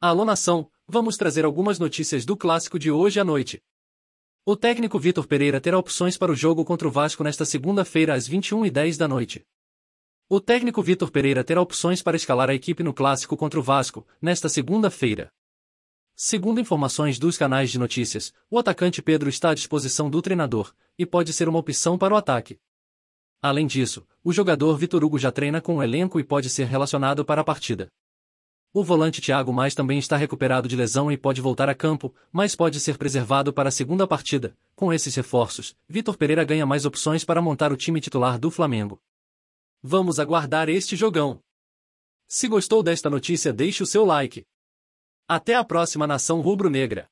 Alô nação, vamos trazer algumas notícias do clássico de hoje à noite. O técnico Vitor Pereira terá opções para o jogo contra o Vasco nesta segunda-feira às 21h10 da noite. O técnico Vitor Pereira terá opções para escalar a equipe no clássico contra o Vasco, nesta segunda-feira. Segundo informações dos canais de notícias, o atacante Pedro está à disposição do treinador, e pode ser uma opção para o ataque. Além disso, o jogador Vitor Hugo já treina com o elenco e pode ser relacionado para a partida. O volante Thiago Mais também está recuperado de lesão e pode voltar a campo, mas pode ser preservado para a segunda partida. Com esses reforços, Vitor Pereira ganha mais opções para montar o time titular do Flamengo. Vamos aguardar este jogão. Se gostou desta notícia, deixe o seu like. Até a próxima Nação Rubro-Negra.